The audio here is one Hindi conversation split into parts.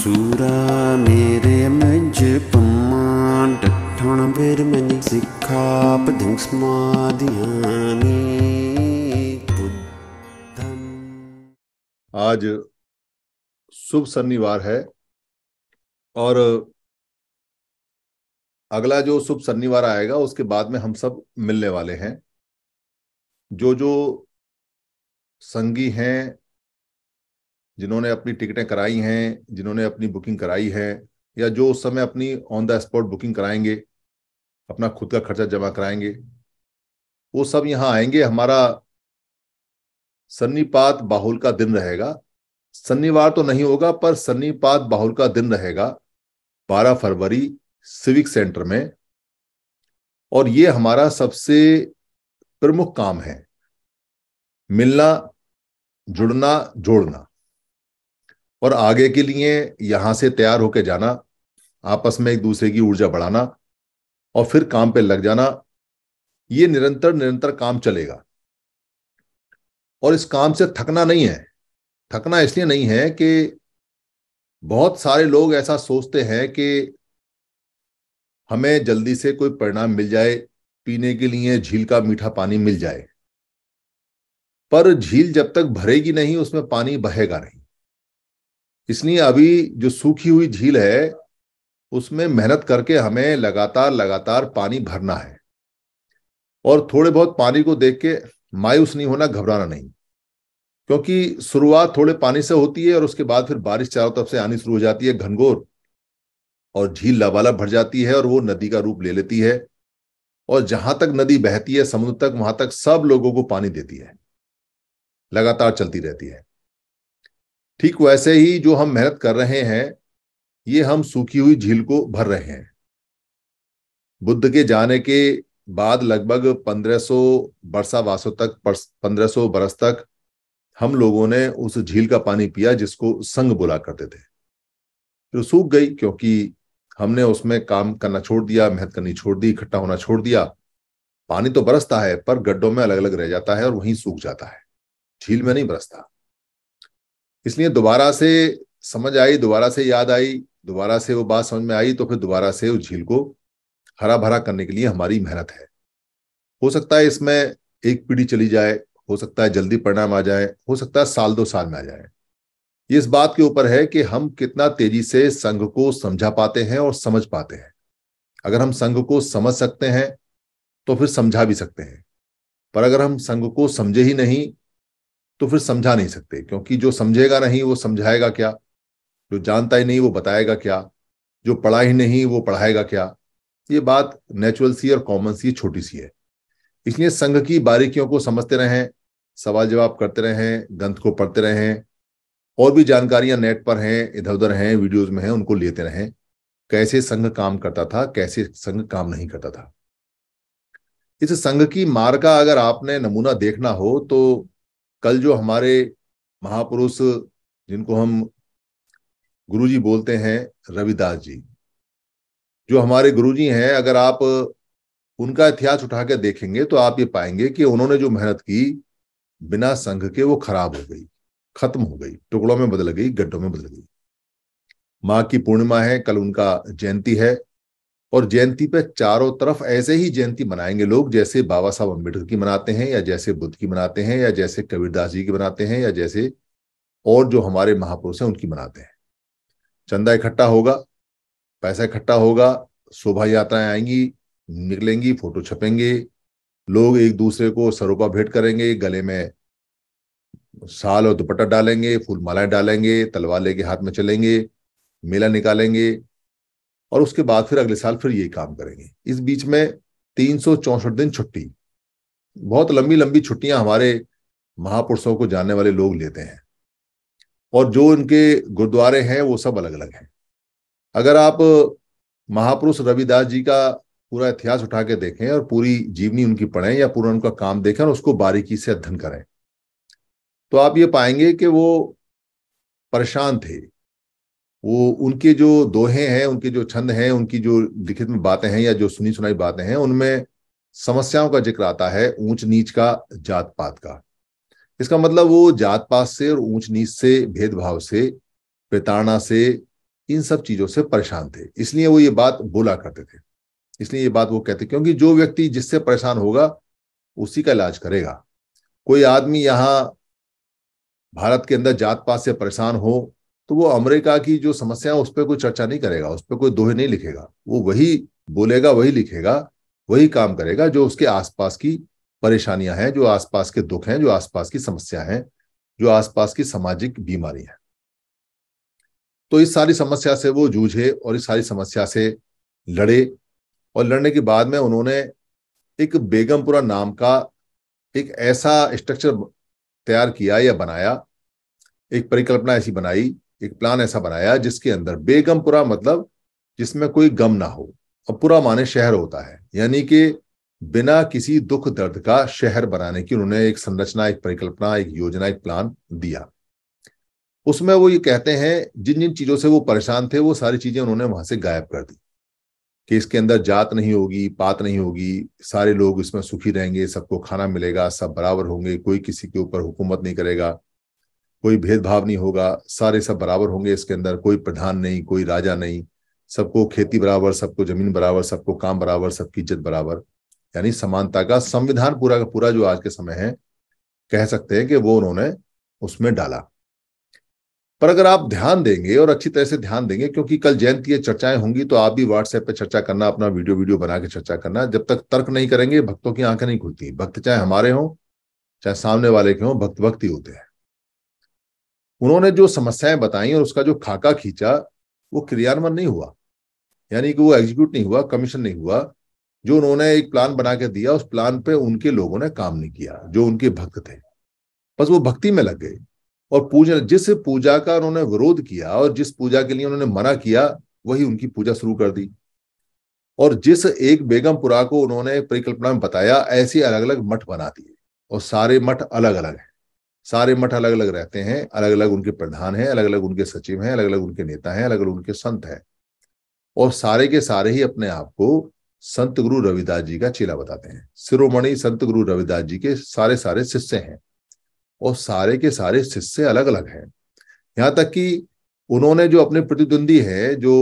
सूरा मेरे मज पमान ਡਠਣ ਬੇਰ ਮਨ ਸਿੱਖਾ ਪਦਿੰ ਸਮਾਧਿਆਨੀ ਬੁੱਧੰ आज शुभ शनिवार है और अगला जो शुभ शनिवार आएगा उसके बाद में हम सब मिलने वाले हैं जो जो संगी हैं जिन्होंने अपनी टिकटें कराई हैं जिन्होंने अपनी बुकिंग कराई है या जो उस समय अपनी ऑन द स्पॉट बुकिंग कराएंगे अपना खुद का खर्चा जमा कराएंगे वो सब यहाँ आएंगे हमारा सन्नीपात बाहुल का दिन रहेगा शनिवार तो नहीं होगा पर सन्नीपात बाहुल का दिन रहेगा 12 फरवरी सिविक सेंटर में और ये हमारा सबसे प्रमुख काम है मिलना जुड़ना जोड़ना और आगे के लिए यहां से तैयार होकर जाना आपस में एक दूसरे की ऊर्जा बढ़ाना और फिर काम पे लग जाना ये निरंतर निरंतर काम चलेगा और इस काम से थकना नहीं है थकना इसलिए नहीं है कि बहुत सारे लोग ऐसा सोचते हैं कि हमें जल्दी से कोई परिणाम मिल जाए पीने के लिए झील का मीठा पानी मिल जाए पर झील जब तक भरेगी नहीं उसमें पानी बहेगा नहीं इसलिए अभी जो सूखी हुई झील है उसमें मेहनत करके हमें लगातार लगातार पानी भरना है और थोड़े बहुत पानी को देख के मायूस नहीं होना घबराना नहीं क्योंकि शुरुआत थोड़े पानी से होती है और उसके बाद फिर बारिश चारों तरफ से आनी शुरू हो जाती है घनघोर और झील लबालब भर जाती है और वो नदी का रूप ले लेती है और जहां तक नदी बहती है समुद्र तक वहां तक सब लोगों को पानी देती है लगातार चलती रहती है ठीक वैसे ही जो हम मेहनत कर रहे हैं ये हम सूखी हुई झील को भर रहे हैं बुद्ध के जाने के बाद लगभग 1500 वर्षा वासों तक 1500 बरस तक हम लोगों ने उस झील का पानी पिया जिसको संग बोला करते थे तो सूख गई क्योंकि हमने उसमें काम करना छोड़ दिया मेहनत करनी छोड़ दी इकट्ठा होना छोड़ दिया पानी तो बरसता है पर गड्ढों में अलग अलग रह जाता है और वहीं सूख जाता है झील में नहीं बरसता इसलिए दोबारा से समझ आई दोबारा से याद आई दोबारा से वो बात समझ में आई तो फिर दोबारा से उस झील को हरा भरा करने के लिए हमारी मेहनत है हो सकता है इसमें एक पीढ़ी चली जाए हो सकता है जल्दी परिणाम आ जाए हो सकता है साल दो साल में आ जाए ये इस बात के ऊपर है कि हम कितना तेजी से संघ को समझा पाते हैं और समझ पाते हैं अगर हम संघ को समझ सकते हैं तो फिर समझा भी सकते हैं पर अगर हम संघ को समझे ही नहीं तो फिर समझा नहीं सकते क्योंकि जो समझेगा नहीं वो समझाएगा क्या जो जानता ही नहीं वो बताएगा क्या जो पढ़ा ही नहीं वो पढ़ाएगा क्या ये बात नेचुरल सी और कॉमन सी छोटी सी है इसलिए संघ की बारीकियों को समझते रहें सवाल जवाब करते रहें ग्रंथ को पढ़ते रहें और भी जानकारियां नेट पर हैं इधर उधर हैं वीडियोज में हैं उनको लेते रहें कैसे संघ काम करता था कैसे संघ काम नहीं करता था इस संघ की मार का अगर आपने नमूना देखना हो तो कल जो हमारे महापुरुष जिनको हम गुरुजी बोलते हैं रविदास जी जो हमारे गुरुजी हैं अगर आप उनका इतिहास उठा के देखेंगे तो आप ये पाएंगे कि उन्होंने जो मेहनत की बिना संघ के वो खराब हो गई खत्म हो गई टुकड़ों में बदल गई गड्ढों में बदल गई माँ की पूर्णिमा है कल उनका जयंती है और जयंती पे चारों तरफ ऐसे ही जयंती मनाएंगे लोग जैसे बाबा साहब अम्बेडकर की मनाते हैं या जैसे बुद्ध की मनाते हैं या जैसे कबीरदास जी की मनाते हैं या जैसे और जो हमारे महापुरुष हैं उनकी मनाते हैं चंदा इकट्ठा होगा पैसा इकट्ठा होगा शोभा यात्राएं आएंगी निकलेंगी फोटो छपेंगे लोग एक दूसरे को सरोपा भेंट करेंगे गले में साल और दुपट्टा डालेंगे फूल मालाएं डालेंगे तलवार लेके हाथ में चलेंगे मेला निकालेंगे और उसके बाद फिर अगले साल फिर ये काम करेंगे इस बीच में तीन दिन छुट्टी बहुत लंबी लंबी छुट्टियां हमारे महापुरुषों को जानने वाले लोग लेते हैं और जो उनके गुरुद्वारे हैं वो सब अलग अलग हैं अगर आप महापुरुष रविदास जी का पूरा इतिहास उठा के देखें और पूरी जीवनी उनकी पढ़ें या पूरा उनका काम देखें और उसको बारीकी से अध्ययन करें तो आप ये पाएंगे कि वो परेशान थे वो उनके जो दोहे हैं उनके जो छंद हैं उनकी जो लिखित में बातें हैं या जो सुनी सुनाई बातें हैं उनमें समस्याओं का जिक्र आता है ऊंच नीच का जात पात का इसका मतलब वो जात पात से और ऊंच नीच से भेदभाव से प्रताड़ना से इन सब चीजों से परेशान थे इसलिए वो ये बात बोला करते थे इसलिए ये बात वो कहते क्योंकि जो व्यक्ति जिससे परेशान होगा उसी का इलाज करेगा कोई आदमी यहाँ भारत के अंदर जात पात से परेशान हो तो वो अमेरिका की जो समस्या है उस पर कोई चर्चा नहीं करेगा उस पर कोई दोहे नहीं लिखेगा वो वही बोलेगा वही लिखेगा वही काम करेगा जो उसके आसपास की परेशानियां हैं जो आसपास के दुख हैं जो आसपास की समस्या है जो आसपास की सामाजिक बीमारी है तो इस सारी समस्या से वो जूझे और इस सारी समस्या से लड़े और लड़ने के बाद में उन्होंने एक बेगमपुरा नाम का एक ऐसा स्ट्रक्चर तैयार किया या बनाया एक परिकल्पना ऐसी बनाई एक प्लान ऐसा बनाया जिसके अंदर बेगमपुरा मतलब जिसमें कोई गम ना हो और पूरा माने शहर होता है यानी कि बिना किसी दुख दर्द का शहर बनाने की उन्होंने एक संरचना एक परिकल्पना एक योजना एक प्लान दिया उसमें वो ये कहते हैं जिन जिन चीजों से वो परेशान थे वो सारी चीजें उन्होंने वहां से गायब कर दी कि इसके अंदर जात नहीं होगी पात नहीं होगी सारे लोग इसमें सुखी रहेंगे सबको खाना मिलेगा सब बराबर होंगे कोई किसी के ऊपर हुकूमत नहीं करेगा कोई भेदभाव नहीं होगा सारे सब बराबर होंगे इसके अंदर कोई प्रधान नहीं कोई राजा नहीं सबको खेती बराबर सबको जमीन बराबर सबको काम बराबर सबकी इज्जत बराबर यानी समानता का संविधान पूरा का पूरा जो आज के समय है कह सकते हैं कि वो उन्होंने उसमें डाला पर अगर आप ध्यान देंगे और अच्छी तरह से ध्यान देंगे क्योंकि कल जयंती चर्चाएं होंगी तो आप भी व्हाट्सएप पर चर्चा करना अपना वीडियो वीडियो बना के चर्चा करना जब तक तर्क नहीं करेंगे भक्तों की आंखें नहीं खुलती भक्त चाहे हमारे हों चाहे सामने वाले के हों भक्त भक्त ही होते हैं उन्होंने जो समस्याएं बताई और उसका जो खाका खींचा वो क्रियान्वयन नहीं हुआ यानी कि वो एग्जीक्यूट नहीं हुआ कमीशन नहीं हुआ जो उन्होंने एक प्लान बना के दिया उस प्लान पे उनके लोगों ने काम नहीं किया जो उनके भक्त थे बस वो भक्ति में लग गए और पूजा जिस पूजा का उन्होंने विरोध किया और जिस पूजा के लिए उन्होंने मना किया वही उनकी पूजा शुरू कर दी और जिस एक बेगमपुरा को उन्होंने परिकल्पना में बताया ऐसे अलग अलग मठ बना दिए और सारे मठ अलग अलग हैं सारे मठ अलग अलग रहते हैं अलग अलग उनके प्रधान हैं अलग अलग उनके सचिव हैं अलग अलग उनके नेता हैं अलग अलग उनके संत हैं और सारे के सारे ही अपने आप को संत गुरु रविदास जी का चेला बताते हैं सिरोमणि संत गुरु रविदास जी के सारे सारे शिष्य हैं और सारे के सारे शिष्य अलग अलग हैं यहाँ तक कि उन्होंने जो अपने प्रतिद्वंदी है जो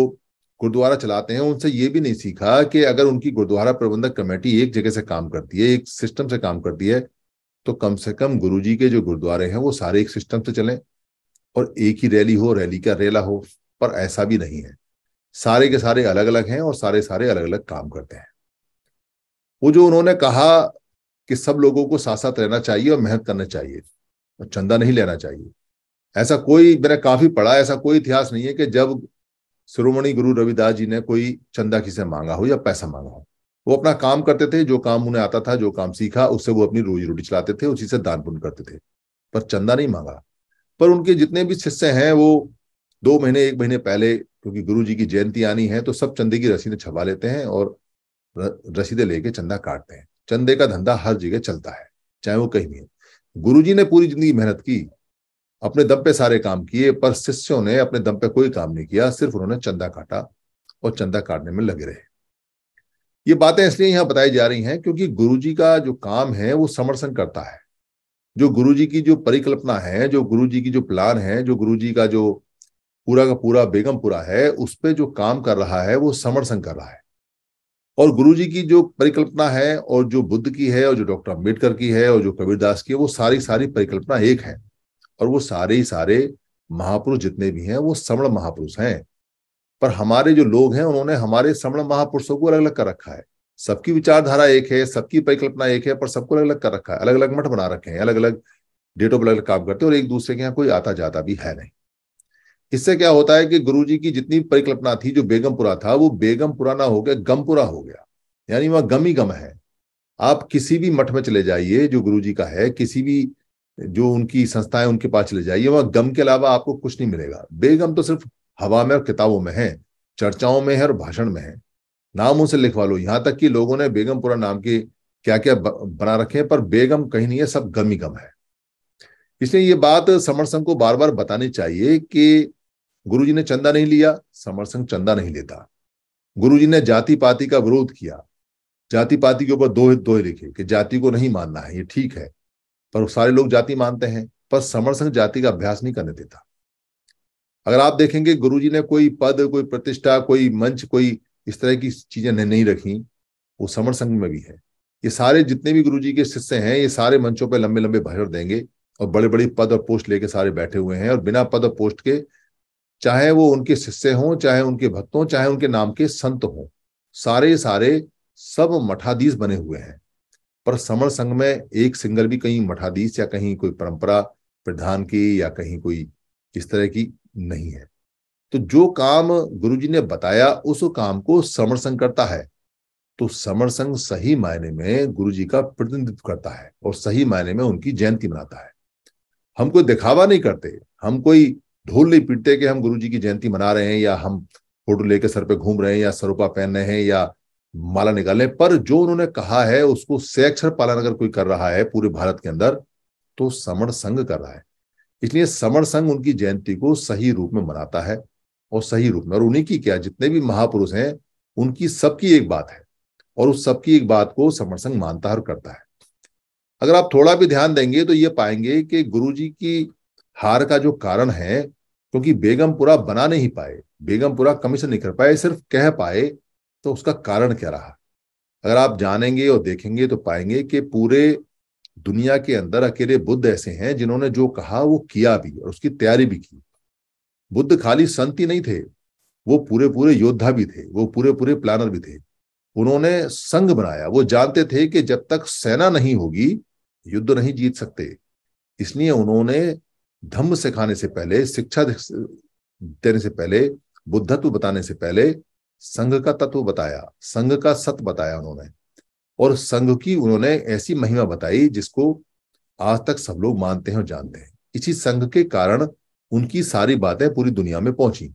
गुरुद्वारा चलाते हैं उनसे ये भी नहीं सीखा कि अगर उनकी गुरुद्वारा प्रबंधक कमेटी एक जगह से काम करती है एक सिस्टम से काम करती है तो कम से कम गुरुजी के जो गुरुद्वारे हैं वो सारे एक सिस्टम से चलें और एक ही रैली हो रैली का रेला हो पर ऐसा भी नहीं है सारे के सारे अलग अलग हैं और सारे सारे अलग अलग काम करते हैं वो जो उन्होंने कहा कि सब लोगों को साथ साथ रहना चाहिए और मेहनत करना चाहिए और चंदा नहीं लेना चाहिए ऐसा कोई मैंने काफी पढ़ा ऐसा कोई इतिहास नहीं है कि जब शिरोमणि गुरु रविदास जी ने कोई चंदा किसे मांगा हो या पैसा मांगा हो वो अपना काम करते थे जो काम उन्हें आता था जो काम सीखा उससे वो अपनी रोजी रोटी चलाते थे उसी से दान पुण्य करते थे पर चंदा नहीं मांगा पर उनके जितने भी शिष्य हैं वो दो महीने एक महीने पहले क्योंकि गुरु जी की जयंती आनी है तो सब चंदे की रसीदें छपा लेते हैं और रसीदें लेके चंदा काटते हैं चंदे का धंधा हर जगह चलता है चाहे वो कहीं भी गुरु जी ने पूरी जिंदगी मेहनत की अपने दम पे सारे काम किए पर शिष्यों ने अपने दम पे कोई काम नहीं किया सिर्फ उन्होंने चंदा काटा और चंदा काटने में लगे रहे ये बातें इसलिए यहाँ बताई जा रही हैं क्योंकि गुरुजी का जो काम है वो समर्थन करता है जो गुरुजी की जो परिकल्पना है जो गुरुजी की जो प्लान है जो गुरुजी का जो पूरा का पूरा बेगमपुरा है उस पर जो काम कर रहा है वो समर्थन कर रहा है और गुरुजी की जो परिकल्पना है और जो बुद्ध की है और जो डॉक्टर अम्बेडकर की है और जो कबीरदास की है वो सारी सारी परिकल्पना एक है और वो सारे ही सारे महापुरुष जितने भी हैं वो समण महापुरुष हैं पर हमारे जो लोग हैं उन्होंने हमारे श्रमण महापुरुषों को अलग अलग कर रखा है सबकी विचारधारा एक है सबकी परिकल्पना एक है पर सबको अलग अलग कर रखा है अलग अलग मठ बना रखे हैं अलग अलग डेटों पर अलग अलग काम करते हैं और एक दूसरे के यहाँ कोई आता जाता भी है नहीं इससे क्या होता है कि गुरु जी की जितनी परिकल्पना थी जो बेगमपुरा था वो बेगमपुरा ना हो गया गमपुरा हो गया यानी वहां गम ही गम है आप किसी भी मठ में चले जाइए जो गुरु जी का है किसी भी जो उनकी संस्थाएं उनके पास चले जाइए वहां गम के अलावा आपको कुछ नहीं मिलेगा बेगम तो सिर्फ हवा में और किताबों में है चर्चाओं में है और भाषण में है नाम से लिखवा लो यहाँ तक कि लोगों ने बेगमपुरा नाम की क्या क्या बना रखे हैं पर बेगम कहीं नहीं है सब गम ही गम है इसलिए ये बात समर संघ को बार बार बतानी चाहिए कि गुरु ने चंदा नहीं लिया समर संघ चंदा नहीं लेता गुरु ने जाति पाति का विरोध किया जाति पाति के ऊपर दोहे दोहे लिखे कि जाति को नहीं मानना है ये ठीक है पर सारे लोग जाति मानते हैं पर समर संघ जाति का अभ्यास नहीं करने देता अगर आप देखेंगे गुरु जी ने कोई पद कोई प्रतिष्ठा कोई मंच कोई इस तरह की चीजें नहीं रखी वो समर संघ में भी है ये सारे जितने भी गुरु जी के शिष्य हैं ये सारे मंचों पर लंबे लंबे भाषण देंगे और बड़े बड़े पद और पोस्ट लेके सारे बैठे हुए हैं और बिना पद और पोस्ट के चाहे वो उनके शिष्य हों चाहे उनके भक्त चाहे उनके नाम के संत हों सारे सारे सब मठाधीश बने हुए हैं पर समर संघ में एक सिंगल भी कहीं मठाधीश या कहीं कोई परंपरा प्रधान की या कहीं कोई इस तरह की नहीं है तो जो काम गुरुजी ने बताया उस काम को श्रवण संघ करता है तो समरसंग संघ सही मायने में गुरुजी का प्रतिनिधित्व करता है और सही मायने में उनकी जयंती मनाता है हम कोई दिखावा नहीं करते हम कोई ढोल नहीं पीटते कि हम गुरुजी की जयंती मना रहे हैं या हम फोटो लेकर सर पे घूम रहे हैं या सरोपा पहन रहे हैं या माला निकाले पर जो उन्होंने कहा है उसको सैक्षर पालन अगर कोई कर रहा है पूरे भारत के अंदर तो समर संघ कर रहा है इसलिए समर संघ उनकी जयंती को सही रूप में मनाता है और सही रूप में और उन्हीं की क्या जितने भी महापुरुष हैं उनकी सबकी एक बात है और उस सबकी एक बात को समर संघ मानता है और करता है अगर आप थोड़ा भी ध्यान देंगे तो ये पाएंगे कि गुरु जी की हार का जो कारण है क्योंकि बेगमपुरा बना नहीं पाए बेगमपुरा कमीशन नहीं कर पाए सिर्फ कह पाए तो उसका कारण क्या रहा अगर आप जानेंगे और देखेंगे तो पाएंगे कि पूरे दुनिया के अंदर अकेले बुद्ध ऐसे हैं जिन्होंने जो कहा वो किया भी और उसकी तैयारी भी की बुद्ध खाली संत ही नहीं थे वो पूरे पूरे योद्धा भी थे वो पूरे पूरे प्लानर भी थे उन्होंने संघ बनाया वो जानते थे कि जब तक सेना नहीं होगी युद्ध नहीं जीत सकते इसलिए उन्होंने धम्म सिखाने से पहले शिक्षा देने से पहले बुद्धत्व बताने से पहले संघ का तत्व बताया संघ का सत बताया उन्होंने और संघ की उन्होंने ऐसी महिमा बताई जिसको आज तक सब लोग मानते हैं और जानते हैं इसी संघ के कारण उनकी सारी बातें पूरी दुनिया में पहुंची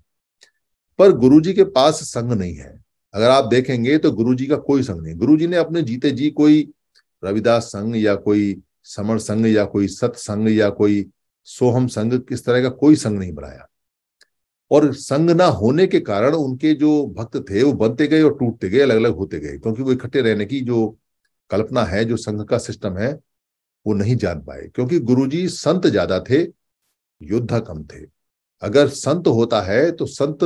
पर गुरु जी के पास संघ नहीं है अगर आप देखेंगे तो गुरु जी का कोई संघ नहीं गुरु जी ने अपने जीते जी कोई रविदास संघ या कोई समर संघ या कोई संघ या कोई सोहम संघ किस तरह का कोई संघ नहीं बनाया और संग ना होने के कारण उनके जो भक्त थे वो बनते गए और टूटते गए अलग अलग होते गए क्योंकि वो इकट्ठे रहने की जो कल्पना है जो संघ का सिस्टम है वो नहीं जान पाए क्योंकि गुरुजी संत ज्यादा थे योद्धा कम थे अगर संत होता है तो संत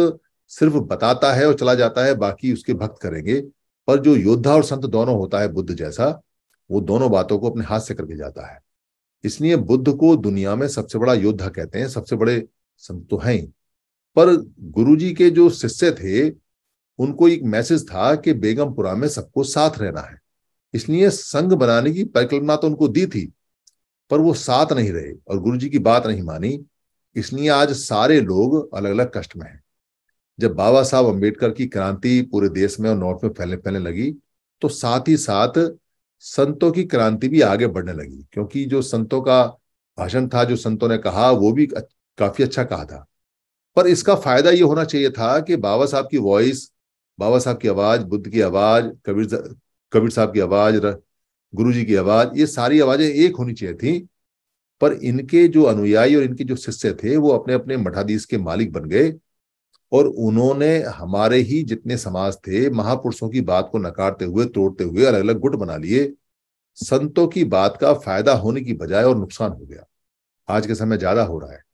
सिर्फ बताता है और चला जाता है बाकी उसके भक्त करेंगे पर जो योद्धा और संत दोनों होता है बुद्ध जैसा वो दोनों बातों को अपने हाथ से करके जाता है इसलिए बुद्ध को दुनिया में सबसे बड़ा योद्धा कहते हैं सबसे बड़े संत तो हैं पर गुरुजी के जो शिष्य थे उनको एक मैसेज था कि बेगमपुरा में सबको साथ रहना है इसलिए संघ बनाने की परिकल्पना तो उनको दी थी पर वो साथ नहीं रहे और गुरुजी की बात नहीं मानी इसलिए आज सारे लोग अलग अलग कष्ट में हैं जब बाबा साहब अंबेडकर की क्रांति पूरे देश में और नॉर्थ में फैलने फैलने लगी तो साथ ही साथ संतों की क्रांति भी आगे बढ़ने लगी क्योंकि जो संतों का भाषण था जो संतों ने कहा वो भी काफी अच्छा कहा था पर इसका फायदा ये होना चाहिए था कि बाबा साहब की वॉइस बाबा साहब की आवाज बुद्ध की आवाज कबीर कबीर साहब की आवाज गुरु जी की आवाज ये सारी आवाजें एक होनी चाहिए थी पर इनके जो अनुयायी और इनके जो शिष्य थे वो अपने अपने मठाधीश के मालिक बन गए और उन्होंने हमारे ही जितने समाज थे महापुरुषों की बात को नकारते हुए तोड़ते हुए अलग अलग गुट बना लिए संतों की बात का फायदा होने की बजाय और नुकसान हो गया आज के समय ज्यादा हो रहा है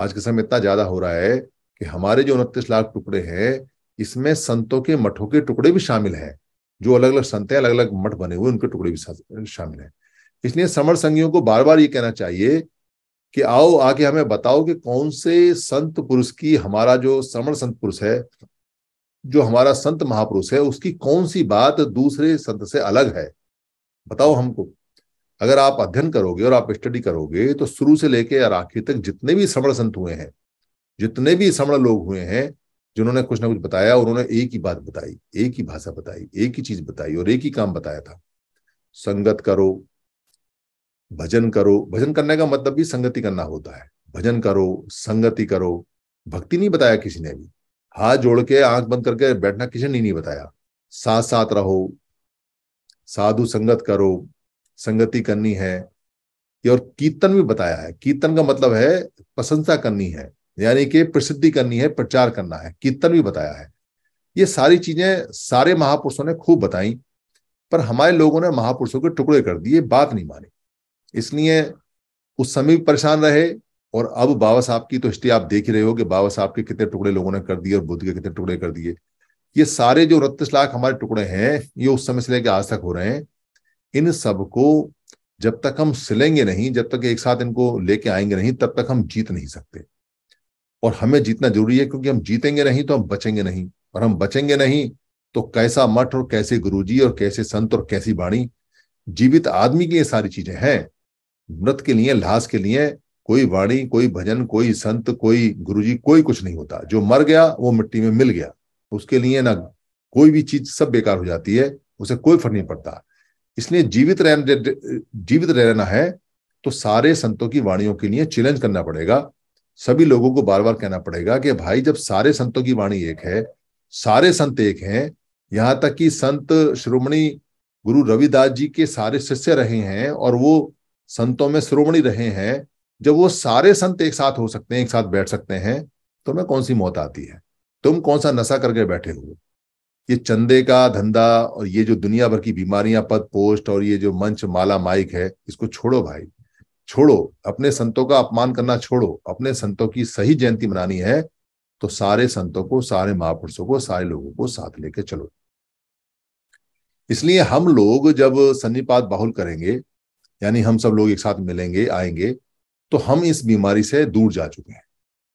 आज के समय इतना ज्यादा हो रहा है कि हमारे जो उनतीस लाख टुकड़े हैं इसमें संतों के मठों के टुकड़े भी शामिल हैं जो अलग अलग संत हैं अलग अलग मठ बने हुए उनके टुकड़े भी शामिल हैं इसलिए समर संघियों को बार बार ये कहना चाहिए कि आओ आके हमें बताओ कि कौन से संत पुरुष की हमारा जो समर संत पुरुष है जो हमारा संत महापुरुष है उसकी कौन सी बात दूसरे संत से अलग है बताओ हमको अगर आप अध्ययन करोगे और आप स्टडी करोगे तो शुरू से लेके और आखिर तक जितने भी समण संत हुए हैं जितने भी समण लोग हुए हैं जिन्होंने कुछ ना कुछ बताया उन्होंने एक ही बात बताई एक ही भाषा बताई एक ही चीज बताई और एक ही काम बताया था संगत करो भजन करो भजन करने का मतलब भी संगति करना होता है भजन करो संगति करो भक्ति नहीं बताया किसी ने भी हाथ जोड़ के आंख बंद करके बैठना किसी ने नहीं बताया साथ साथ रहो साधु संगत करो संगति करनी है और कीर्तन भी बताया है कीर्तन का मतलब है प्रशंसा करनी है यानी कि प्रसिद्धि करनी है प्रचार करना है कीर्तन भी बताया है ये सारी चीजें सारे महापुरुषों ने खूब बताई पर हमारे लोगों ने महापुरुषों के टुकड़े कर दिए बात नहीं मानी इसलिए उस समय भी परेशान रहे और अब बाबा साहब की तो हिस्ट्री आप देख ही रहे हो कि बाबा साहब के कितने टुकड़े लोगों ने कर दिए और बुद्ध के कितने टुकड़े कर दिए ये सारे जो उनतीस लाख हमारे टुकड़े हैं ये उस समय से लेकर आज तक हो रहे हैं इन सबको जब तक हम सिलेंगे नहीं जब तक एक साथ इनको लेके आएंगे नहीं तब तक हम जीत नहीं सकते और हमें जीतना जरूरी है क्योंकि हम जीतेंगे नहीं तो हम बचेंगे नहीं और हम बचेंगे नहीं तो कैसा मठ और कैसे गुरुजी और कैसे संत और कैसी बाणी जीवित आदमी की ये सारी चीजें हैं मृत के लिए लाश के लिए कोई वाणी कोई भजन कोई संत कोई गुरुजी कोई कुछ नहीं होता जो मर गया वो मिट्टी में मिल गया उसके लिए ना कोई भी चीज सब बेकार हो जाती है उसे कोई फर्क नहीं पड़ता इसलिए जीवित रहने जीवित रहना है तो सारे संतों की वाणियों के लिए चैलेंज करना पड़ेगा सभी लोगों को बार बार कहना पड़ेगा कि भाई जब सारे संतों की वाणी एक है सारे संत एक हैं यहाँ तक कि संत श्रोमणी गुरु रविदास जी के सारे शिष्य रहे हैं और वो संतों में श्रोमणी रहे हैं जब वो सारे संत एक साथ हो सकते हैं एक साथ बैठ सकते हैं तो मैं कौन सी मौत आती है तुम कौन सा नशा करके बैठे हुए ये चंदे का धंधा और ये जो दुनिया भर की बीमारियां पद पोस्ट और ये जो मंच माला माइक है इसको छोड़ो भाई छोड़ो अपने संतों का अपमान करना छोड़ो अपने संतों की सही जयंती मनानी है तो सारे संतों को सारे महापुरुषों को सारे लोगों को साथ लेके चलो इसलिए हम लोग जब सन्निपात बाहुल करेंगे यानी हम सब लोग एक साथ मिलेंगे आएंगे तो हम इस बीमारी से दूर जा चुके हैं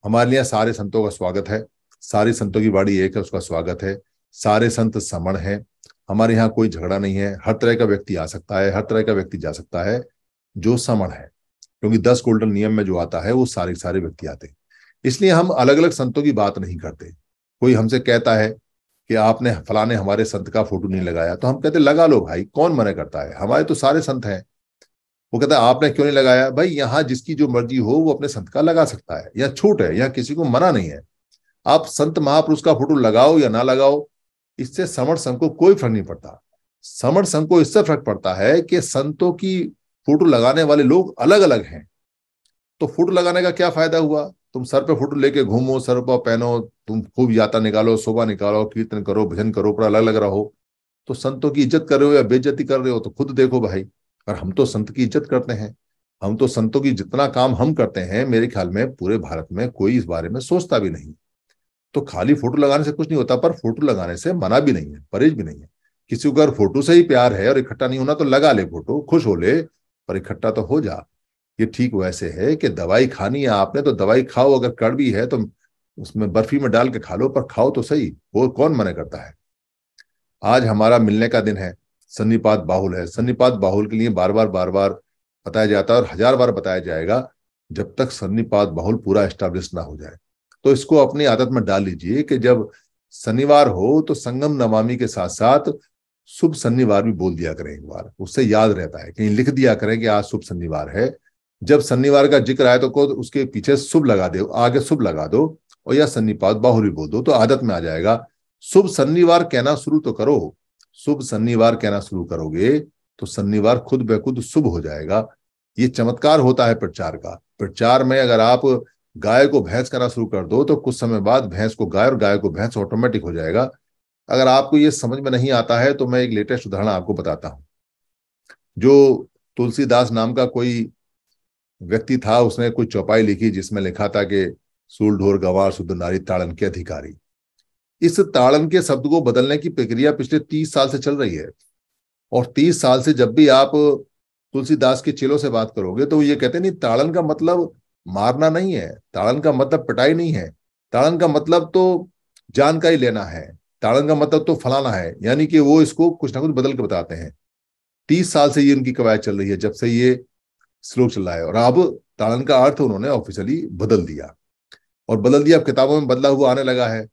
हमारे लिए सारे संतों का स्वागत है सारे संतों की बाड़ी एक है उसका स्वागत है सारे संत समण हैं हमारे यहाँ कोई झगड़ा नहीं है हर तरह का व्यक्ति आ सकता है हर तरह का व्यक्ति जा सकता है जो समण है क्योंकि दस गोल्डन नियम में जो आता है वो सारे सारे व्यक्ति आते हैं इसलिए हम अलग अलग संतों की बात नहीं करते कोई हमसे कहता है कि आपने फलाने हमारे संत का फोटो नहीं लगाया तो हम कहते लगा लो भाई कौन मना करता है हमारे तो सारे संत हैं वो कहता है आपने क्यों नहीं लगाया भाई यहाँ जिसकी जो मर्जी हो वो अपने संत का लगा सकता है या छूट है या किसी को मना नहीं है आप संत महापुरुष का फोटो लगाओ या ना लगाओ इससे समर संघ को कोई फर्क नहीं पड़ता समर संघ को इससे फर्क पड़ता है कि संतों की फोटो लगाने वाले लोग अलग अलग हैं तो फोटो लगाने का क्या फायदा हुआ तुम सर पे फोटो लेके घूमो सर पर पहनो तुम खूब यात्रा निकालो शोभा निकालो कीर्तन करो भजन करो पर अलग अलग रहो तो संतों की इज्जत कर रहे हो या बेइज्जती कर रहे हो तो खुद देखो भाई और हम तो संत की इज्जत करते हैं हम तो संतों की जितना काम हम करते हैं मेरे ख्याल में पूरे भारत में कोई इस बारे में सोचता भी नहीं तो खाली फोटो लगाने से कुछ नहीं होता पर फोटो लगाने से मना भी नहीं है परहेज भी नहीं है किसी को अगर फोटो से ही प्यार है और इकट्ठा नहीं होना तो लगा ले फोटो खुश हो ले पर इकट्ठा तो हो जा ये ठीक वैसे है कि दवाई खानी है आपने तो दवाई खाओ अगर कड़वी है तो उसमें बर्फी में डाल के खा लो पर खाओ तो सही वो कौन मना करता है आज हमारा मिलने का दिन है सन्नीपात बाहुल है सन्नीपात बाहुल के लिए बार बार बार बार बताया जाता है और हजार बार बताया जाएगा जब तक सन्नीपात बाहुल पूरा एस्टाब्लिश ना हो जाए तो इसको अपनी आदत में डाल लीजिए कि जब शनिवार हो तो संगम नवामी के साथ साथ शुभ शनिवार भी बोल दिया करें एक बार उससे याद रहता है कहीं लिख दिया करें कि आज शुभ शनिवार है जब शनिवार का जिक्र आए तो को उसके पीछे शुभ लगा दो आगे शुभ लगा दो और या सन्निपात बाहुरी बोल दो तो आदत में आ जाएगा शुभ शनिवार कहना शुरू तो करो शुभ शनिवार कहना शुरू करोगे तो शनिवार खुद बेखुद शुभ हो जाएगा ये चमत्कार होता है प्रचार का प्रचार में अगर आप गाय को भैंस करना शुरू कर दो तो कुछ समय बाद भैंस को गाय और गाय को भैंस ऑटोमेटिक हो जाएगा अगर आपको ये समझ में नहीं आता है तो मैं एक लेटेस्ट उदाहरण आपको बताता हूं जो तुलसीदास नाम का कोई व्यक्ति था उसने कोई चौपाई लिखी जिसमें लिखा था कि सूल ढोर गवार शुद्ध नारी ताड़न के अधिकारी इस ताड़न के शब्द को बदलने की प्रक्रिया पिछले तीस साल से चल रही है और तीस साल से जब भी आप तुलसीदास के चेलों से बात करोगे तो ये कहते नहीं ताड़न का मतलब मारना नहीं है ताड़न का मतलब पिटाई नहीं है ताड़न का मतलब तो जानकारी लेना है ताड़न का मतलब तो फलाना है यानी कि वो इसको कुछ ना कुछ बदल के बताते हैं तीस साल से ये इनकी कवायद चल रही है जब से ये स्लोक चल रहा है और अब ताड़न का अर्थ उन्होंने ऑफिशियली बदल दिया और बदल दिया अब किताबों में बदला हुआ आने लगा है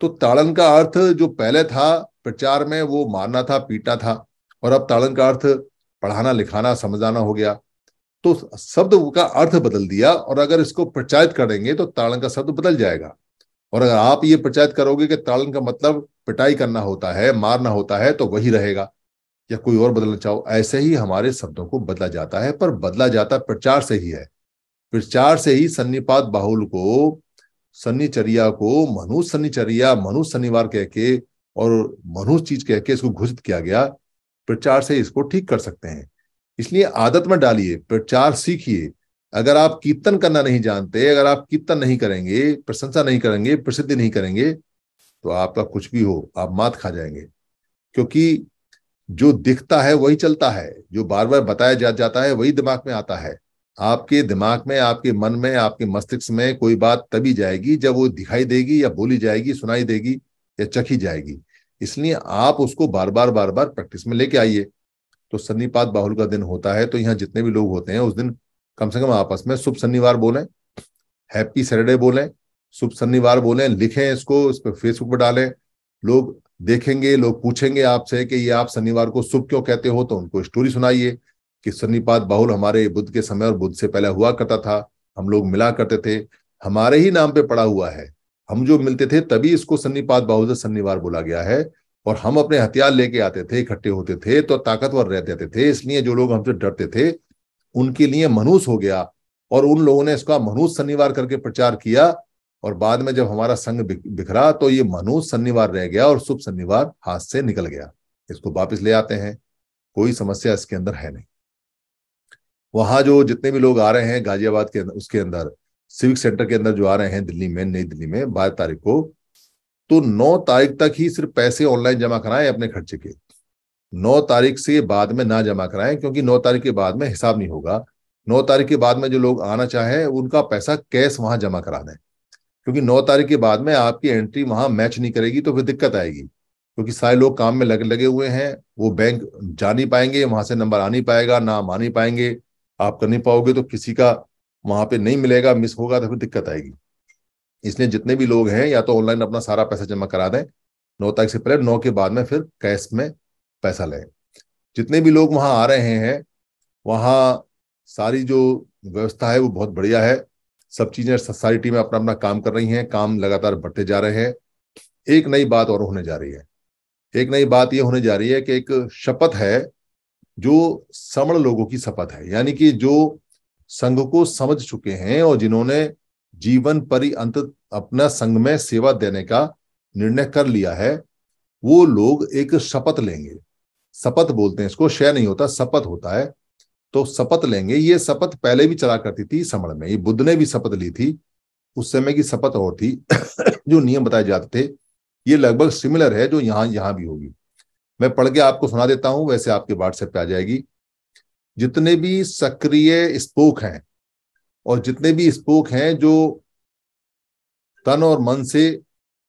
तो ताड़न का अर्थ जो पहले था प्रचार में वो मारना था पीटना था और अब ताड़न का अर्थ पढ़ाना लिखाना समझाना हो गया तो शब्द का अर्थ बदल दिया और अगर इसको प्रचारित करेंगे तो ताड़न का शब्द बदल जाएगा और अगर आप ये प्रचारित करोगे कि ताड़न का मतलब पिटाई करना होता है मारना होता है तो वही रहेगा या कोई और बदलना चाहो ऐसे ही हमारे शब्दों को बदला जाता है पर बदला जाता प्रचार से ही है प्रचार से ही सन्निपात बाहुल को सन्निचर्या को मनुष्य सन्निचर्या मनुष्य शनिवार कह के और मनुष्य चीज कह के इसको घोषित किया गया प्रचार से इसको ठीक कर सकते हैं इसलिए आदत में डालिए प्रचार सीखिए अगर आप कीर्तन करना नहीं जानते अगर आप कीर्तन नहीं करेंगे प्रशंसा नहीं करेंगे प्रसिद्धि नहीं करेंगे तो आपका कुछ भी हो आप मात खा जाएंगे क्योंकि जो दिखता है वही चलता है जो बार बार बताया जा जाता है वही दिमाग में आता है आपके दिमाग में आपके मन में आपके मस्तिष्क में कोई बात तभी जाएगी जब वो दिखाई देगी या बोली जाएगी सुनाई देगी या चखी जाएगी इसलिए आप उसको बार बार बार बार प्रैक्टिस में लेके आइए तो सन्नीपात बाहुल का दिन होता है तो यहाँ जितने भी लोग होते हैं उस दिन कम से कम आपस में शुभ शनिवार बोलें हैप्पी सैटरडे बोलें शुभ शनिवार बोलें लिखें इसको इस पर फेसबुक पर डालें लोग देखेंगे लोग पूछेंगे आपसे कि ये आप शनिवार को शुभ क्यों कहते हो तो उनको स्टोरी सुनाइए कि शनिपात बाहुल हमारे बुद्ध के समय और बुद्ध से पहले हुआ करता था हम लोग मिला करते थे हमारे ही नाम पे पड़ा हुआ है हम जो मिलते थे तभी इसको सन्नीपात बाहुल से शनिवार बोला गया है और हम अपने हथियार लेके आते थे इकट्ठे होते थे तो ताकतवर रहते थे इसलिए जो लोग हमसे डरते थे उनके लिए मनूस हो गया और उन लोगों ने इसका मनूस शनिवार करके प्रचार किया और बाद में जब हमारा संघ बिखरा तो ये मनुष शनिवार रह गया और शुभ शनिवार हाथ से निकल गया इसको वापस ले आते हैं कोई समस्या इसके अंदर है नहीं वहां जो जितने भी लोग आ रहे हैं गाजियाबाद के उसके अंदर सिविक सेंटर के अंदर जो आ रहे हैं दिल्ली में नई दिल्ली में बारह तारीख को तो 9 तारीख तक ही सिर्फ पैसे ऑनलाइन जमा कराएं अपने खर्चे के 9 तारीख से बाद में ना जमा कराएं क्योंकि 9 तारीख के बाद में हिसाब नहीं होगा 9 तारीख के बाद में जो लोग आना चाहें उनका पैसा कैश वहां जमा करा दें क्योंकि 9 तारीख के बाद में आपकी एंट्री वहां मैच नहीं करेगी तो फिर दिक्कत आएगी क्योंकि सारे लोग काम में लग लगे हुए हैं वो बैंक जा नहीं पाएंगे वहां से नंबर आ नहीं पाएगा नाम आ नहीं पाएंगे आप कर नहीं पाओगे तो किसी का वहां पे नहीं मिलेगा मिस होगा तो फिर दिक्कत आएगी इसलिए जितने भी लोग हैं या तो ऑनलाइन अपना सारा पैसा जमा करा दें नौ तारीख से पहले नौ के बाद में फिर कैश में पैसा लें जितने भी लोग वहाँ आ रहे हैं वहां सारी जो व्यवस्था है वो बहुत बढ़िया है सब चीजें सारी टीमें अपना अपना काम कर रही हैं काम लगातार बढ़ते जा रहे हैं एक नई बात और होने जा रही है एक नई बात ये होने जा रही है कि एक शपथ है जो समण लोगों की शपथ है यानी कि जो संघ को समझ चुके हैं और जिन्होंने जीवन अंत अपना संघ में सेवा देने का निर्णय कर लिया है वो लोग एक शपथ लेंगे शपथ बोलते हैं इसको शय नहीं होता शपथ होता है तो शपथ लेंगे ये शपथ पहले भी चला करती थी समण में ये बुद्ध ने भी शपथ ली थी उस समय की शपथ और थी जो नियम बताए जाते थे ये लगभग सिमिलर है जो यहाँ यहां भी होगी मैं पढ़ के आपको सुना देता हूं वैसे आपके व्हाट्सएप पे आ जाएगी जितने भी सक्रिय स्पोक हैं और जितने भी स्पोक हैं जो तन और मन से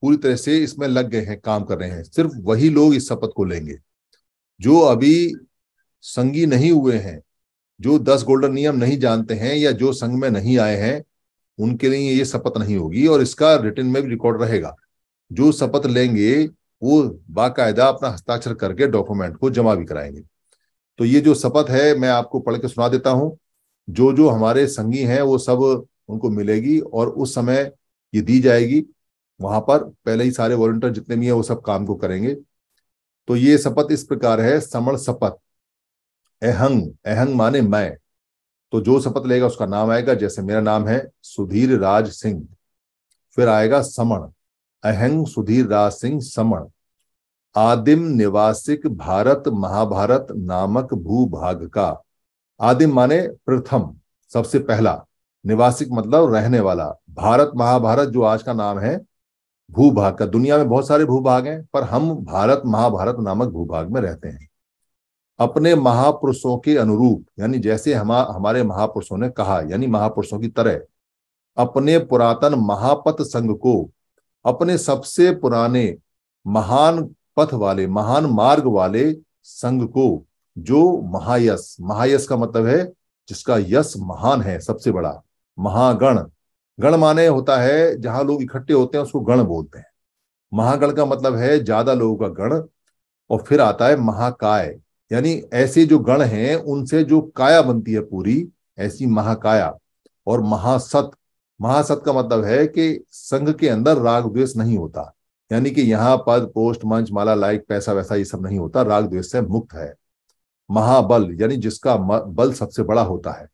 पूरी तरह से इसमें लग गए हैं काम कर रहे हैं सिर्फ वही लोग इस शपथ को लेंगे जो अभी संगी नहीं हुए हैं जो दस गोल्डन नियम नहीं जानते हैं या जो संघ में नहीं आए हैं उनके लिए ये शपथ नहीं होगी और इसका रिटर्न में भी रिकॉर्ड रहेगा जो शपथ लेंगे वो बाकायदा अपना हस्ताक्षर करके डॉक्यूमेंट को जमा भी कराएंगे तो ये जो शपथ है मैं आपको पढ़ के सुना देता हूं जो जो हमारे संगी हैं वो सब उनको मिलेगी और उस समय ये दी जाएगी वहां पर पहले ही सारे वॉलंटियर जितने भी हैं वो सब काम को करेंगे तो ये शपथ इस प्रकार है समण शपथ अहंग अहंग माने मैं तो जो शपथ लेगा उसका नाम आएगा जैसे मेरा नाम है सुधीर राज सिंह फिर आएगा समण अहंग सुधीर राज सिंह समण आदिम निवासिक भारत महाभारत नामक भूभाग का आदिम माने प्रथम सबसे पहला निवासिक मतलब रहने वाला भारत महाभारत जो आज का नाम है भूभाग का दुनिया में बहुत सारे भूभाग हैं पर हम भारत महाभारत नामक भूभाग में रहते हैं अपने महापुरुषों के अनुरूप यानी जैसे हम हमारे महापुरुषों ने कहा यानी महापुरुषों की तरह अपने पुरातन महापथ संघ को अपने सबसे पुराने महान पथ वाले महान मार्ग वाले संघ को जो महायस महायस का मतलब है जिसका यश महान है सबसे बड़ा महागण गण माने होता है जहां लोग इकट्ठे होते हैं उसको गण बोलते हैं महागण का मतलब है ज्यादा लोगों का गण और फिर आता है महाकाय यानी ऐसे जो गण हैं उनसे जो काया बनती है पूरी ऐसी महाकाया और महासत महासत का मतलब है कि संघ के अंदर राग द्वेष नहीं होता यानी कि यहाँ पद पोस्ट मंच माला लाइक पैसा वैसा ये सब नहीं होता राग द्वेष से मुक्त है महाबल यानी जिसका बल सबसे बड़ा होता है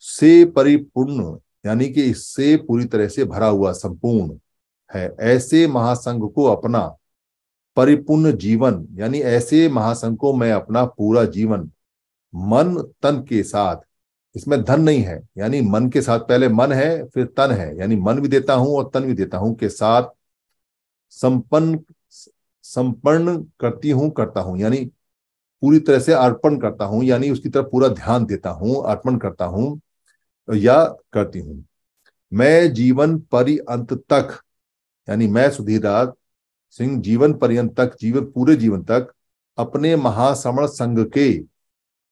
से परिपूर्ण यानी कि इससे पूरी तरह से भरा हुआ संपूर्ण है ऐसे महासंघ को अपना परिपूर्ण जीवन यानी ऐसे महासंघ को मैं अपना पूरा जीवन मन तन के साथ इसमें धन नहीं है यानी मन के साथ पहले मन है फिर तन है यानी मन भी देता हूं और तन भी देता हूं के साथ संपन्न संपन्न करती हूं करता हूं यानी पूरी तरह से अर्पण करता हूं यानी उसकी तरफ पूरा ध्यान देता हूं अर्पण करता हूं या करती हूं मैं जीवन पर्यंत तक यानी मैं सुधीराज सिंह जीवन पर्यंत तक जीवन पूरे जीवन तक अपने महासमण संघ के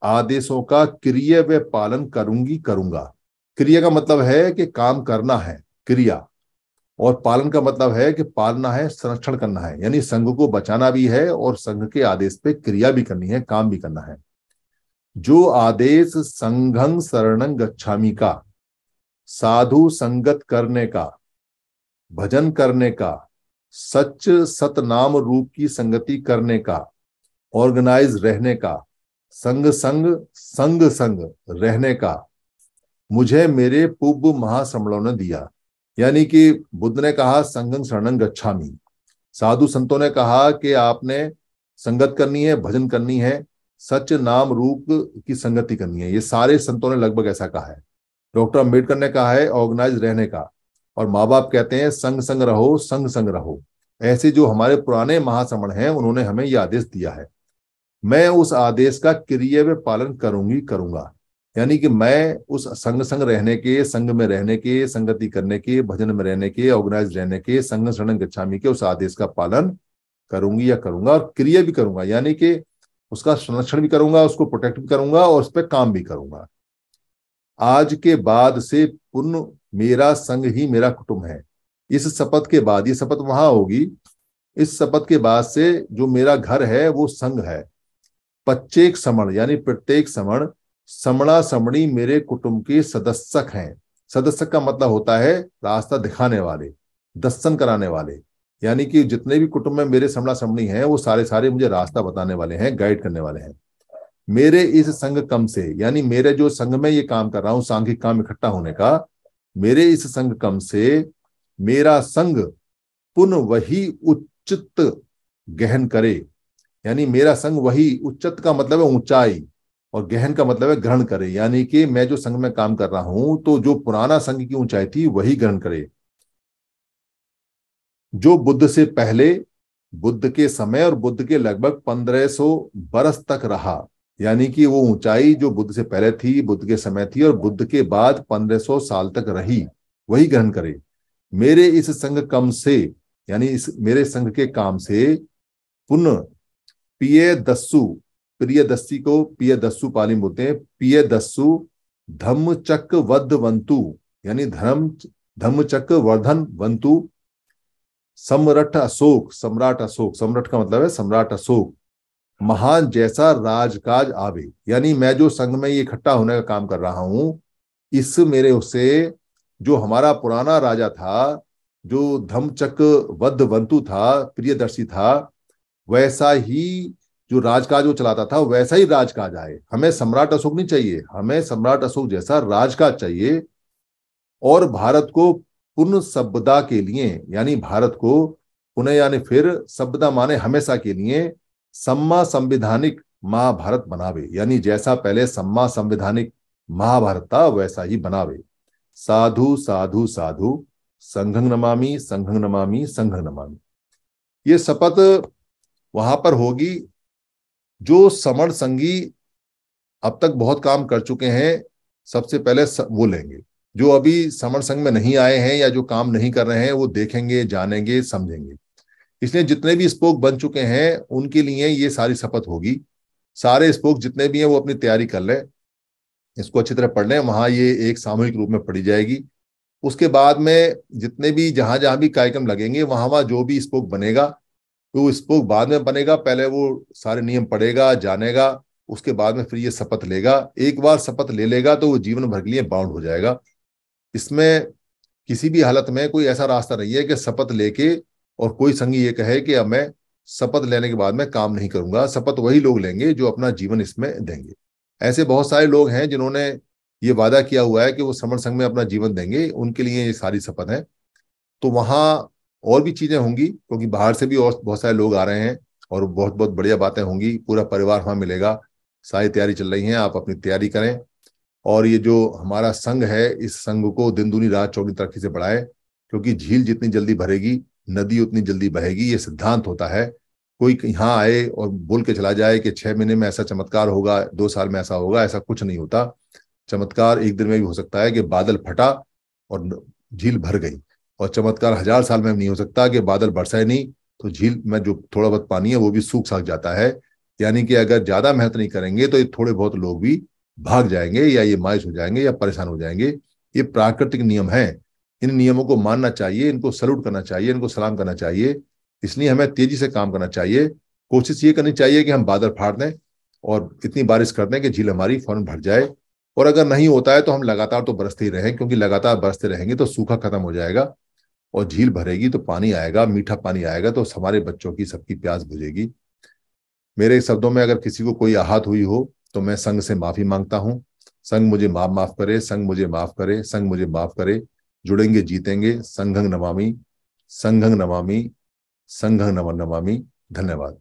आदेशों का क्रिय व पालन करूंगी करूंगा क्रिया का मतलब है कि काम करना है क्रिया और पालन का मतलब है कि पालना है संरक्षण करना है यानी संघ को बचाना भी है और संघ के आदेश पे क्रिया भी करनी है काम भी करना है जो आदेश संघं शरणं गच्छामी का साधु संगत करने का भजन करने का सच सतनाम रूप की संगति करने का ऑर्गेनाइज रहने का संग संग संग संग रहने का मुझे मेरे पूर्व महासमणों ने दिया यानी कि बुद्ध ने कहा संगम शरणं मी साधु संतों ने कहा कि आपने संगत करनी है भजन करनी है सच नाम रूप की संगति करनी है ये सारे संतों ने लगभग ऐसा कहा है डॉक्टर अम्बेडकर ने कहा है ऑर्गेनाइज रहने का और माँ बाप कहते हैं संग संग रहो संग संग रहो ऐसे जो हमारे पुराने महासमण हैं उन्होंने हमें यह आदेश दिया है मैं उस आदेश का क्रिय में पालन करूंगी करूंगा यानी कि मैं उस संग संग रहने के संग में रहने के संगति करने के भजन में रहने के ऑर्गेनाइज रहने के संग शरण गच्छामी के उस आदेश का पालन करूंगी या करूंगा और क्रिया भी करूंगा यानी कि उसका संरक्षण भी करूंगा उसको प्रोटेक्ट भी करूंगा और उस पर काम भी करूंगा आज के बाद से पूर्ण मेरा संग ही मेरा कुटुंब है इस शपथ के बाद ये शपथ वहां होगी इस शपथ के बाद से जो मेरा घर है वो संघ है प्रत्येक समण यानी प्रत्येक समण समणा समणी मेरे कुटुंब के सदस्यक हैं सदस्यक का मतलब होता है रास्ता दिखाने वाले दर्शन कराने वाले यानी कि जितने भी कुटुंब में मेरे समणा समणी हैं वो सारे सारे मुझे रास्ता बताने वाले हैं गाइड करने वाले हैं मेरे इस संघ कम से यानी मेरे जो संघ में ये काम कर रहा हूं सांघिक काम इकट्ठा होने का मेरे इस संघ कम से मेरा संघ पुनः वही उचित गहन करे यानी मेरा संघ वही उच्चत का मतलब है ऊंचाई और गहन का मतलब है ग्रहण करे यानी कि मैं जो संघ में काम कर रहा हूं तो जो पुराना संघ की ऊंचाई थी वही ग्रहण करे जो बुद्ध से पहले बुद्ध के समय और बुद्ध के लगभग 1500 बरस तक रहा यानी कि वो ऊंचाई जो बुद्ध से पहले थी बुद्ध के समय थी और बुद्ध के बाद 1500 साल तक रही वही ग्रहण करे मेरे इस संघ कम से यानी इस मेरे संघ के काम से पुनः पिए दस्सु प्रिय दस्सी को पिय दस्सु पाली बोलते हैं पिय दस्सु धम्म चक वध वंतु यानी धर्म धम्म चक वर्धन वंतु सम्राट अशोक सम्राट अशोक सम्राट का मतलब है सम्राट अशोक महान जैसा राजकाज आवे यानी मैं जो संघ में ये इकट्ठा होने का काम कर रहा हूं इस मेरे उसे जो हमारा पुराना राजा था जो धमचक वध वंतु था प्रियदर्शी था वैसा ही जो राजकाज वो चलाता था वैसा ही राजकाज आए हमें सम्राट अशोक नहीं चाहिए हमें सम्राट अशोक जैसा राजकाज चाहिए और भारत को पुनः सभ्यता के लिए यानी भारत को पुनः यानी फिर सभ्यता माने हमेशा के लिए सम्मा संविधानिक महाभारत बनावे यानी जैसा पहले सम्मा संविधानिक महाभारत था वैसा ही बनावे साधु साधु साधु संघ नमामि संघ नमामि संघ नमामि ये शपथ वहां पर होगी जो समण संगी अब तक बहुत काम कर चुके हैं सबसे पहले वो लेंगे जो अभी समर संघ में नहीं आए हैं या जो काम नहीं कर रहे हैं वो देखेंगे जानेंगे समझेंगे इसलिए जितने भी स्पोक बन चुके हैं उनके लिए ये सारी शपथ होगी सारे स्पोक जितने भी हैं वो अपनी तैयारी कर लें इसको अच्छी तरह पढ़ लें वहाँ ये एक सामूहिक रूप में पढ़ी जाएगी उसके बाद में जितने भी जहाँ जहाँ भी कार्यक्रम लगेंगे वहाँ वहाँ जो भी स्पोक बनेगा तो स्पोक बाद में बनेगा पहले वो सारे नियम पढ़ेगा जानेगा उसके बाद में फिर ये शपथ लेगा एक बार शपथ ले लेगा तो वो जीवन भर के लिए बाउंड हो जाएगा इसमें किसी भी हालत में कोई ऐसा रास्ता नहीं है कि शपथ लेके और कोई संगी ये कहे कि अब मैं शपथ लेने के बाद में काम नहीं करूंगा शपथ वही लोग लेंगे जो अपना जीवन इसमें देंगे ऐसे बहुत सारे लोग हैं जिन्होंने ये वादा किया हुआ है कि वो समर संघ में अपना जीवन देंगे उनके लिए ये सारी शपथ है तो वहां और भी चीजें होंगी क्योंकि बाहर से भी और बहुत सारे लोग आ रहे हैं और बहुत बहुत बढ़िया बातें होंगी पूरा परिवार वहां मिलेगा सारी तैयारी चल रही है आप अपनी तैयारी करें और ये जो हमारा संघ है इस संघ को दिन दूनी रात चौगनी तरक्की से बढ़ाए क्योंकि झील जितनी जल्दी भरेगी नदी उतनी जल्दी बहेगी ये सिद्धांत होता है कोई यहाँ आए और बोल के चला जाए कि छह महीने में ऐसा चमत्कार होगा दो साल में ऐसा होगा ऐसा कुछ नहीं होता चमत्कार एक दिन में भी हो सकता है कि बादल फटा और झील भर गई और चमत्कार हजार साल में नहीं हो सकता कि बादल बरसाए नहीं तो झील में जो थोड़ा बहुत पानी है वो भी सूख सक जाता है यानी कि अगर ज्यादा मेहनत नहीं करेंगे तो ये थोड़े बहुत लोग भी भाग जाएंगे या ये मायूस हो जाएंगे या परेशान हो जाएंगे ये प्राकृतिक नियम है इन नियमों को मानना चाहिए इनको सल्यूट करना चाहिए इनको सलाम करना चाहिए इसलिए हमें तेजी से काम करना चाहिए कोशिश ये करनी चाहिए कि हम बादल फाड़ दें और इतनी बारिश कर दें कि झील हमारी फौरन भर जाए और अगर नहीं होता है तो हम लगातार तो बरसते ही रहें क्योंकि लगातार बरसते रहेंगे तो सूखा खत्म हो जाएगा और झील भरेगी तो पानी आएगा मीठा पानी आएगा तो हमारे बच्चों की सबकी प्यास बुझेगी मेरे शब्दों में अगर किसी को कोई आहत हुई हो तो मैं संघ से माफी मांगता हूँ संघ मुझे माफ माफ करे संघ मुझे माफ करे संघ मुझे माफ करे जुड़ेंगे जीतेंगे संघंग नमामि संघंग नमामि संघंग नमामि धन्यवाद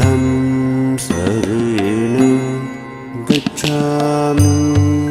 तम् सहेलु गच्छामि